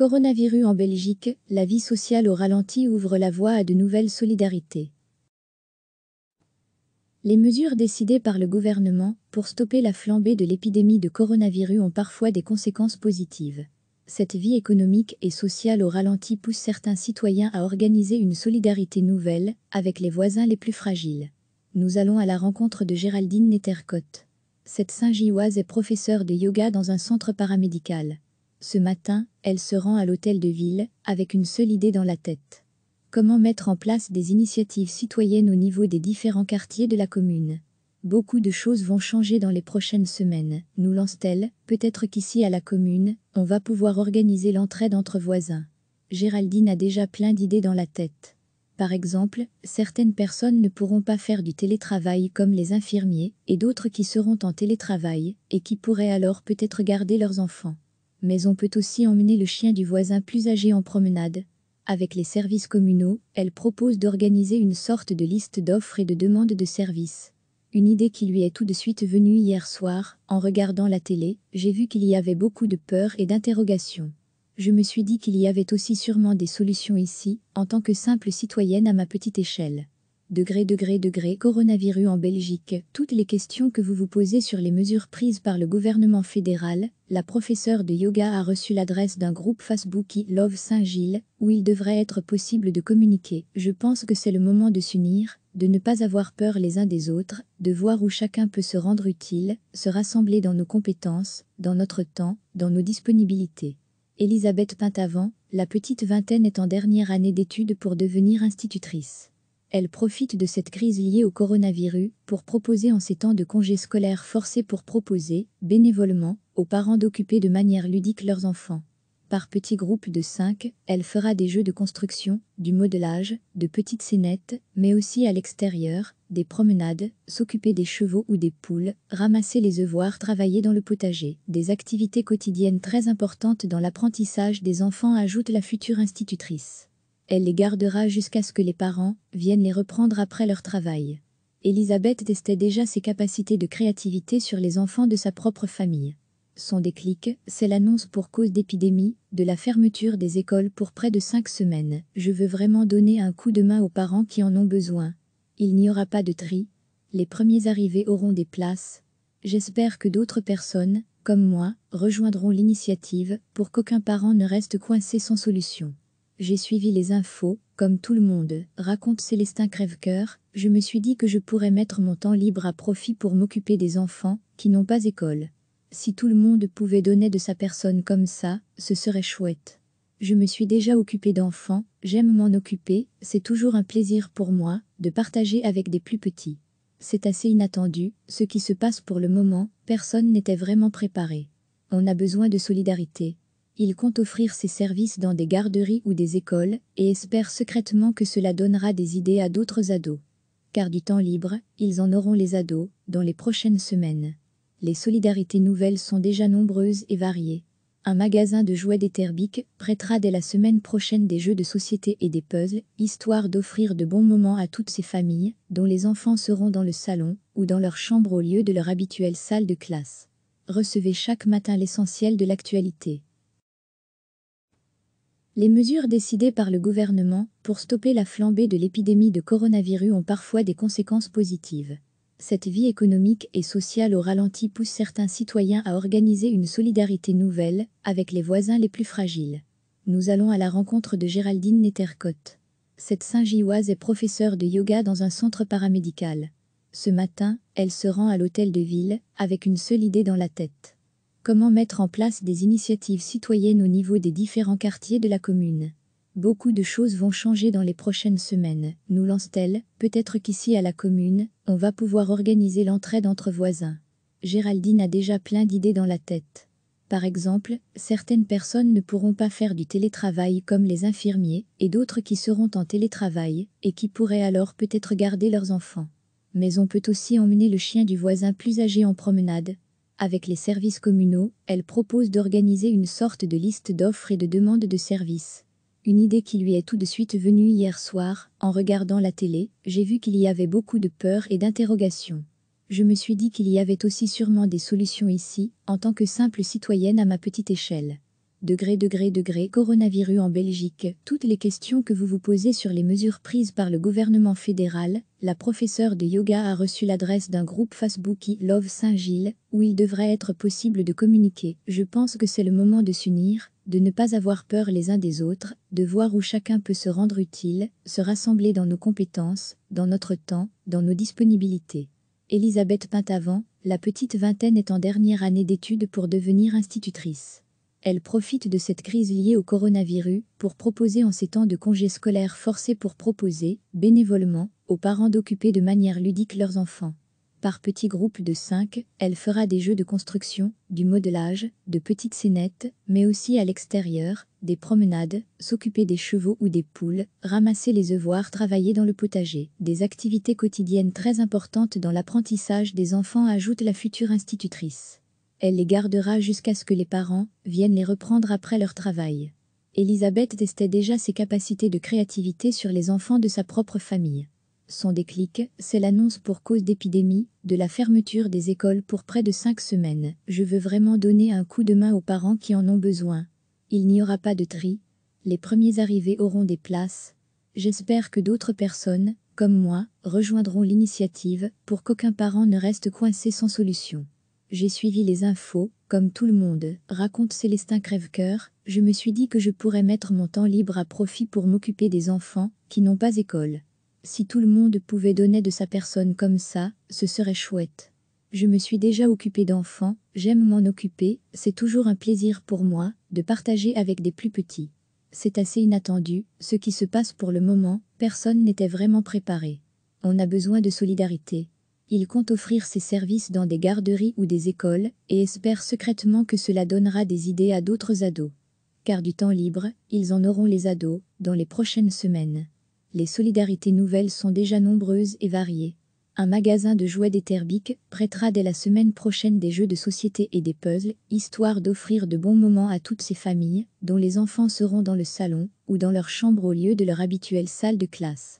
Coronavirus en Belgique, la vie sociale au ralenti ouvre la voie à de nouvelles solidarités. Les mesures décidées par le gouvernement pour stopper la flambée de l'épidémie de coronavirus ont parfois des conséquences positives. Cette vie économique et sociale au ralenti pousse certains citoyens à organiser une solidarité nouvelle avec les voisins les plus fragiles. Nous allons à la rencontre de Géraldine Nettercott. Cette saint est professeure de yoga dans un centre paramédical. Ce matin, elle se rend à l'hôtel de ville, avec une seule idée dans la tête. Comment mettre en place des initiatives citoyennes au niveau des différents quartiers de la commune Beaucoup de choses vont changer dans les prochaines semaines, nous lance-t-elle, peut-être qu'ici à la commune, on va pouvoir organiser l'entraide entre voisins. Géraldine a déjà plein d'idées dans la tête. Par exemple, certaines personnes ne pourront pas faire du télétravail comme les infirmiers, et d'autres qui seront en télétravail, et qui pourraient alors peut-être garder leurs enfants mais on peut aussi emmener le chien du voisin plus âgé en promenade. Avec les services communaux, elle propose d'organiser une sorte de liste d'offres et de demandes de services. Une idée qui lui est tout de suite venue hier soir, en regardant la télé, j'ai vu qu'il y avait beaucoup de peur et d'interrogation. Je me suis dit qu'il y avait aussi sûrement des solutions ici, en tant que simple citoyenne à ma petite échelle degré degré degré coronavirus en Belgique. Toutes les questions que vous vous posez sur les mesures prises par le gouvernement fédéral, la professeure de yoga a reçu l'adresse d'un groupe Facebook qui Love Saint-Gilles, où il devrait être possible de communiquer. Je pense que c'est le moment de s'unir, de ne pas avoir peur les uns des autres, de voir où chacun peut se rendre utile, se rassembler dans nos compétences, dans notre temps, dans nos disponibilités. Elisabeth Pintavant, la petite vingtaine est en dernière année d'études pour devenir institutrice. Elle profite de cette crise liée au coronavirus pour proposer en ces temps de congés scolaires forcés pour proposer, bénévolement, aux parents d'occuper de manière ludique leurs enfants. Par petits groupes de cinq, elle fera des jeux de construction, du modelage, de petites scénettes, mais aussi à l'extérieur, des promenades, s'occuper des chevaux ou des poules, ramasser les œufs, travailler dans le potager. Des activités quotidiennes très importantes dans l'apprentissage des enfants ajoute la future institutrice. Elle les gardera jusqu'à ce que les parents viennent les reprendre après leur travail. Elisabeth testait déjà ses capacités de créativité sur les enfants de sa propre famille. Son déclic, c'est l'annonce pour cause d'épidémie de la fermeture des écoles pour près de cinq semaines. Je veux vraiment donner un coup de main aux parents qui en ont besoin. Il n'y aura pas de tri. Les premiers arrivés auront des places. J'espère que d'autres personnes, comme moi, rejoindront l'initiative pour qu'aucun parent ne reste coincé sans solution. J'ai suivi les infos, comme tout le monde, raconte Célestin Crèvecoeur, je me suis dit que je pourrais mettre mon temps libre à profit pour m'occuper des enfants qui n'ont pas école. Si tout le monde pouvait donner de sa personne comme ça, ce serait chouette. Je me suis déjà occupé d'enfants, j'aime m'en occuper, c'est toujours un plaisir pour moi de partager avec des plus petits. C'est assez inattendu, ce qui se passe pour le moment, personne n'était vraiment préparé. On a besoin de solidarité il compte offrir ses services dans des garderies ou des écoles et espère secrètement que cela donnera des idées à d'autres ados. Car du temps libre, ils en auront les ados dans les prochaines semaines. Les solidarités nouvelles sont déjà nombreuses et variées. Un magasin de jouets déterbiques prêtera dès la semaine prochaine des jeux de société et des puzzles, histoire d'offrir de bons moments à toutes ces familles, dont les enfants seront dans le salon ou dans leur chambre au lieu de leur habituelle salle de classe. Recevez chaque matin l'essentiel de l'actualité. Les mesures décidées par le gouvernement pour stopper la flambée de l'épidémie de coronavirus ont parfois des conséquences positives. Cette vie économique et sociale au ralenti pousse certains citoyens à organiser une solidarité nouvelle avec les voisins les plus fragiles. Nous allons à la rencontre de Géraldine Nettercott. Cette Saint-Gilloise est professeure de yoga dans un centre paramédical. Ce matin, elle se rend à l'hôtel de ville avec une seule idée dans la tête Comment mettre en place des initiatives citoyennes au niveau des différents quartiers de la commune Beaucoup de choses vont changer dans les prochaines semaines, nous lance-t-elle, peut-être qu'ici à la commune, on va pouvoir organiser l'entraide entre voisins. Géraldine a déjà plein d'idées dans la tête. Par exemple, certaines personnes ne pourront pas faire du télétravail comme les infirmiers, et d'autres qui seront en télétravail, et qui pourraient alors peut-être garder leurs enfants. Mais on peut aussi emmener le chien du voisin plus âgé en promenade, avec les services communaux, elle propose d'organiser une sorte de liste d'offres et de demandes de services. Une idée qui lui est tout de suite venue hier soir, en regardant la télé, j'ai vu qu'il y avait beaucoup de peur et d'interrogation. Je me suis dit qu'il y avait aussi sûrement des solutions ici, en tant que simple citoyenne à ma petite échelle. Degré, degré, degré, coronavirus en Belgique. Toutes les questions que vous vous posez sur les mesures prises par le gouvernement fédéral, la professeure de yoga a reçu l'adresse d'un groupe Facebook qui Love Saint-Gilles, où il devrait être possible de communiquer. Je pense que c'est le moment de s'unir, de ne pas avoir peur les uns des autres, de voir où chacun peut se rendre utile, se rassembler dans nos compétences, dans notre temps, dans nos disponibilités. Elisabeth Pintavant, la petite vingtaine est en dernière année d'études pour devenir institutrice. Elle profite de cette crise liée au coronavirus pour proposer en ces temps de congés scolaires forcés pour proposer, bénévolement, aux parents d'occuper de manière ludique leurs enfants. Par petits groupes de cinq, elle fera des jeux de construction, du modelage, de petites scénettes, mais aussi à l'extérieur, des promenades, s'occuper des chevaux ou des poules, ramasser les œuvres, travailler dans le potager. Des activités quotidiennes très importantes dans l'apprentissage des enfants ajoute la future institutrice. Elle les gardera jusqu'à ce que les parents viennent les reprendre après leur travail. Elisabeth testait déjà ses capacités de créativité sur les enfants de sa propre famille. Son déclic, c'est l'annonce pour cause d'épidémie de la fermeture des écoles pour près de cinq semaines. Je veux vraiment donner un coup de main aux parents qui en ont besoin. Il n'y aura pas de tri. Les premiers arrivés auront des places. J'espère que d'autres personnes, comme moi, rejoindront l'initiative pour qu'aucun parent ne reste coincé sans solution. J'ai suivi les infos, comme tout le monde, raconte Célestin Crèvecoeur, je me suis dit que je pourrais mettre mon temps libre à profit pour m'occuper des enfants qui n'ont pas école. Si tout le monde pouvait donner de sa personne comme ça, ce serait chouette. Je me suis déjà occupé d'enfants, j'aime m'en occuper, c'est toujours un plaisir pour moi de partager avec des plus petits. C'est assez inattendu, ce qui se passe pour le moment, personne n'était vraiment préparé. On a besoin de solidarité. Il compte offrir ses services dans des garderies ou des écoles et espère secrètement que cela donnera des idées à d'autres ados. Car du temps libre, ils en auront les ados dans les prochaines semaines. Les solidarités nouvelles sont déjà nombreuses et variées. Un magasin de jouets déterbiques prêtera dès la semaine prochaine des jeux de société et des puzzles, histoire d'offrir de bons moments à toutes ces familles, dont les enfants seront dans le salon ou dans leur chambre au lieu de leur habituelle salle de classe.